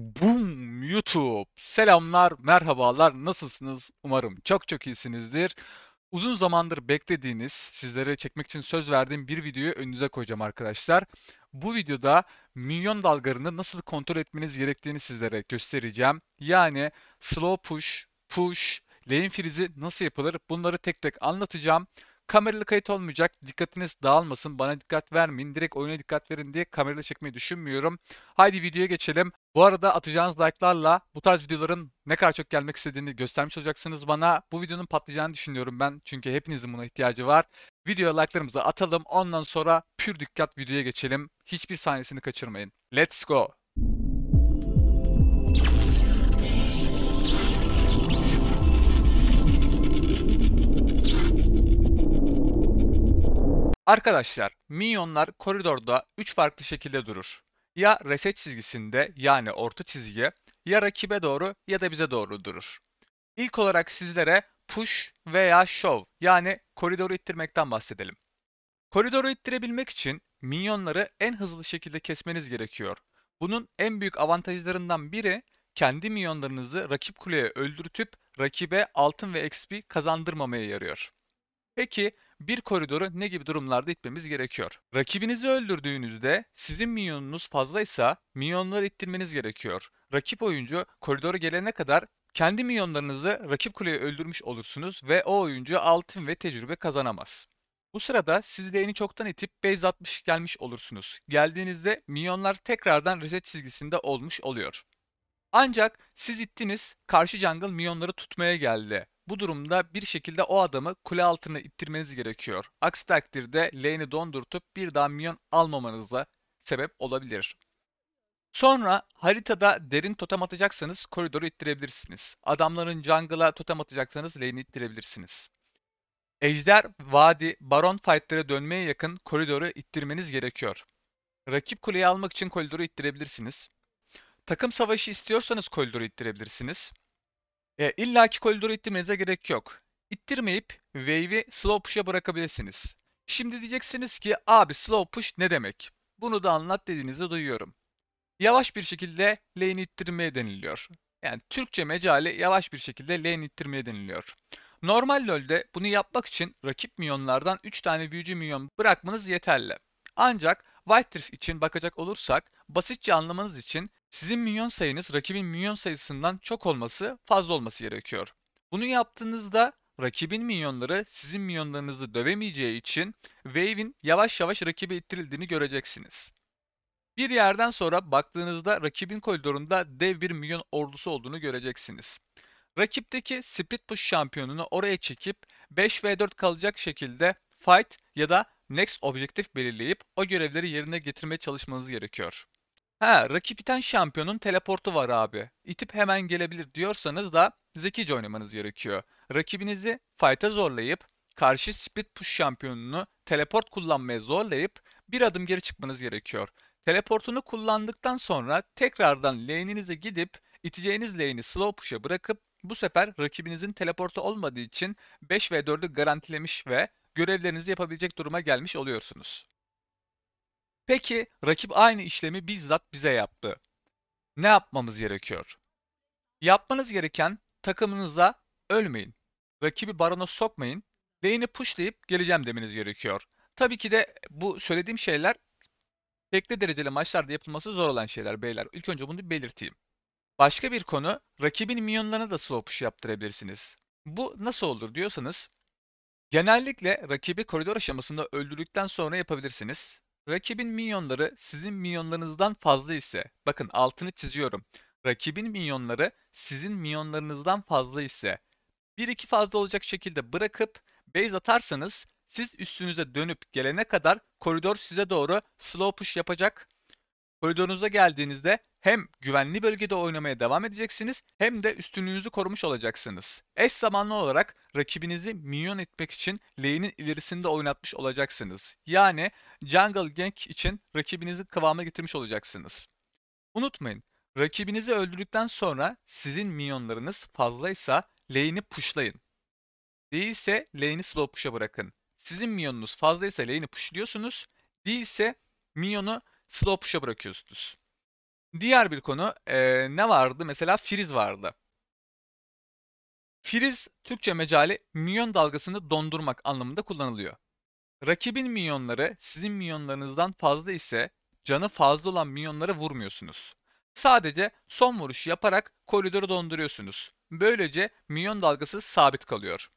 Boom YouTube. Selamlar, merhabalar. Nasılsınız? Umarım çok çok iyisinizdir. Uzun zamandır beklediğiniz, sizlere çekmek için söz verdiğim bir videoyu önünüze koyacağım arkadaşlar. Bu videoda minyon dalgarını nasıl kontrol etmeniz gerektiğini sizlere göstereceğim. Yani slow push, push, lane freeze'i nasıl yapılır bunları tek tek anlatacağım. Kameralı kayıt olmayacak. Dikkatiniz dağılmasın. Bana dikkat vermeyin. Direkt oyuna dikkat verin diye kameralı çekmeyi düşünmüyorum. Haydi videoya geçelim. Bu arada atacağınız like'larla bu tarz videoların ne kadar çok gelmek istediğini göstermiş olacaksınız bana. Bu videonun patlayacağını düşünüyorum ben. Çünkü hepinizin buna ihtiyacı var. Videoya like'larımızı atalım. Ondan sonra pür dikkat videoya geçelim. Hiçbir sahnesini kaçırmayın. Let's go. Arkadaşlar, minyonlar koridorda 3 farklı şekilde durur. Ya reset çizgisinde yani orta çizgiye, ya rakibe doğru ya da bize doğru durur. İlk olarak sizlere push veya shove yani koridoru ittirmekten bahsedelim. Koridoru ittirebilmek için minyonları en hızlı şekilde kesmeniz gerekiyor. Bunun en büyük avantajlarından biri kendi minyonlarınızı rakip kuleye öldürtüp rakibe altın ve XP kazandırmamaya yarıyor. Peki bir koridoru ne gibi durumlarda itmemiz gerekiyor? Rakibinizi öldürdüğünüzde sizin minyonunuz fazlaysa minyonları ittirmeniz gerekiyor. Rakip oyuncu koridora gelene kadar kendi minyonlarınızı rakip kuleye öldürmüş olursunuz ve o oyuncu altın ve tecrübe kazanamaz. Bu sırada siz lane'i çoktan itip base atmış gelmiş olursunuz. Geldiğinizde minyonlar tekrardan reset çizgisinde olmuş oluyor. Ancak siz ittiniz, karşı jungle minyonları tutmaya geldi. Bu durumda bir şekilde o adamı kule altına ittirmeniz gerekiyor. Aksi takdirde lane'i dondurtup bir daha minyon almamanıza sebep olabilir. Sonra haritada derin totem atacaksanız koridoru ittirebilirsiniz. Adamların jungle'a totem atacaksanız lane'i ittirebilirsiniz. Ejder, vadi, baron fight'lere dönmeye yakın koridoru ittirmeniz gerekiyor. Rakip kuleyi almak için koridoru ittirebilirsiniz. Takım savaşı istiyorsanız koridoru ittirebilirsiniz. E, İlla ki koridoru ittirmenize gerek yok. İttirmeyip wave'i slow push'a bırakabilirsiniz. Şimdi diyeceksiniz ki abi slow push ne demek? Bunu da anlat dediğinizi duyuyorum. Yavaş bir şekilde lane ittirmeye deniliyor. Yani Türkçe mecali yavaş bir şekilde lane ittirmeye deniliyor. Normal LoL'de bunu yapmak için rakip minyonlardan 3 tane büyücü minyon bırakmanız yeterli. Ancak White Rift için bakacak olursak basitçe anlamanız için sizin minyon sayınız rakibin minyon sayısından çok olması, fazla olması gerekiyor. Bunu yaptığınızda rakibin minyonları sizin minyonlarınızı dövemeyeceği için Wave'in yavaş yavaş rakibe ittirildiğini göreceksiniz. Bir yerden sonra baktığınızda rakibin koridorunda dev bir minyon ordusu olduğunu göreceksiniz. Rakipteki Split Push şampiyonunu oraya çekip 5v4 kalacak şekilde Fight ya da Next objektif belirleyip o görevleri yerine getirmeye çalışmanız gerekiyor. Ha, rakip iten şampiyonun teleportu var abi. İtip hemen gelebilir diyorsanız da zekice oynamanız gerekiyor. Rakibinizi fight'a zorlayıp karşı split push şampiyonunu teleport kullanmaya zorlayıp bir adım geri çıkmanız gerekiyor. Teleportunu kullandıktan sonra tekrardan lane'inize gidip iteceğiniz lane'i slow push'a bırakıp bu sefer rakibinizin teleportu olmadığı için 5 ve 4'ü garantilemiş ve görevlerinizi yapabilecek duruma gelmiş oluyorsunuz. Peki rakip aynı işlemi bizzat bize yaptı. Ne yapmamız gerekiyor? Yapmanız gereken takımınıza ölmeyin. Rakibi barona sokmayın. Lane'i pushlayıp geleceğim demeniz gerekiyor. Tabii ki de bu söylediğim şeyler tekli dereceli maçlarda yapılması zor olan şeyler beyler. İlk önce bunu belirteyim. Başka bir konu, rakibin minyonlarına da slow push yaptırabilirsiniz. Bu nasıl olur diyorsanız, genellikle rakibi koridor aşamasında öldürdükten sonra yapabilirsiniz. Rakibin minyonları sizin minyonlarınızdan fazla ise, bakın altını çiziyorum. Rakibin minyonları sizin minyonlarınızdan fazla ise 1-2 fazla olacak şekilde bırakıp base atarsanız siz üstünüze dönüp gelene kadar koridor size doğru slow push yapacak Koridorunuza geldiğinizde hem güvenli bölgede oynamaya devam edeceksiniz hem de üstünlüğünüzü korumuş olacaksınız. Eş zamanlı olarak rakibinizi minyon etmek için lane'in ilerisinde oynatmış olacaksınız. Yani jungle gank için rakibinizi kıvama getirmiş olacaksınız. Unutmayın, rakibinizi öldürdükten sonra sizin minyonlarınız fazlaysa lane'i pushlayın. Değilse lane'i slow push'a bırakın. Sizin minyonunuz fazlaysa lane'i pushluyorsunuz. Değilse minyonu slow push'a bırakıyorsunuz. Diğer bir konu e, ne vardı? Mesela friz vardı. Friz Türkçe mecali minyon dalgasını dondurmak anlamında kullanılıyor. Rakibin minyonları sizin minyonlarınızdan fazla ise canı fazla olan minyonlara vurmuyorsunuz. Sadece son vuruşu yaparak koridoru donduruyorsunuz. Böylece minyon dalgası sabit kalıyor.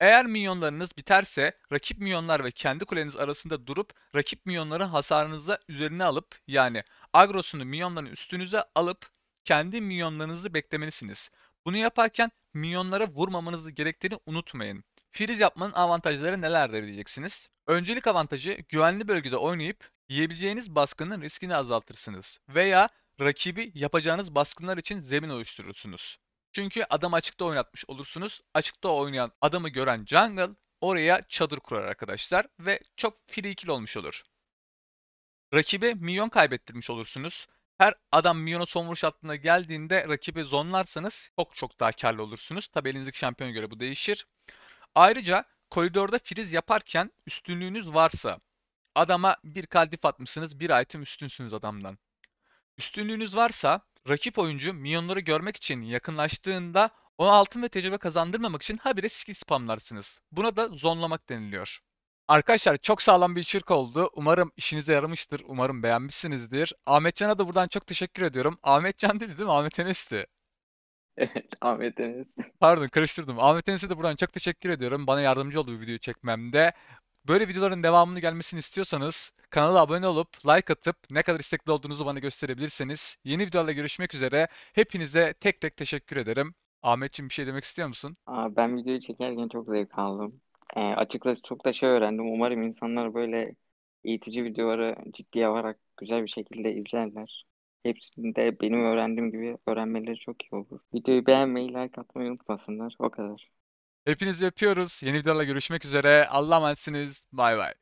Eğer minyonlarınız biterse rakip minyonlar ve kendi kuleniz arasında durup rakip minyonları hasarınıza üzerine alıp yani agrosunu minyonların üstünüze alıp kendi minyonlarınızı beklemelisiniz. Bunu yaparken minyonlara vurmamanızı gerektiğini unutmayın. Freeze yapmanın avantajları nelerdir diyeceksiniz. Öncelik avantajı güvenli bölgede oynayıp yiyebileceğiniz baskının riskini azaltırsınız veya rakibi yapacağınız baskınlar için zemin oluşturursunuz. Çünkü adam açıkta oynatmış olursunuz. Açıkta oynayan adamı gören jungle oraya çadır kurar arkadaşlar ve çok free kill olmuş olur. Rakibe minyon kaybettirmiş olursunuz. Her adam milyona son vuruş hattına geldiğinde rakibi zonlarsanız çok çok daha karlı olursunuz. Tabi elinizdeki şampiyona göre bu değişir. Ayrıca koridorda friz yaparken üstünlüğünüz varsa adama bir kaldif atmışsınız bir item üstünsünüz adamdan. Üstünlüğünüz varsa Rakip oyuncu minyonları görmek için yakınlaştığında ona altın ve tecrübe kazandırmamak için habire skill spamlarsınız. Buna da zonlamak deniliyor. Arkadaşlar çok sağlam bir içerik oldu. Umarım işinize yaramıştır. Umarım beğenmişsinizdir. Ahmetcan'a da buradan çok teşekkür ediyorum. Ahmetcan dedi değil mi? Ahmet Enes'ti. Evet, Ahmet Enes. Pardon karıştırdım. Ahmet Enes'e de buradan çok teşekkür ediyorum. Bana yardımcı oldu bu videoyu çekmemde. Böyle videoların devamını gelmesini istiyorsanız kanala abone olup like atıp ne kadar istekli olduğunuzu bana gösterebilirseniz. Yeni videolarda görüşmek üzere. Hepinize tek tek teşekkür ederim. Ahmetciğim bir şey demek istiyor musun? Aa, ben videoyu çekerken çok zevk aldım. E, açıkçası çok da şey öğrendim. Umarım insanlar böyle eğitici videoları ciddiye alarak güzel bir şekilde izlerler. Hepsinde benim öğrendiğim gibi öğrenmeleri çok iyi olur. Videoyu beğenmeyi, like atmayı unutmasınlar. O kadar. Hepinizi öpüyoruz. Yeni videolarla görüşmek üzere. Allah'a emanetsiniz. Bay bay.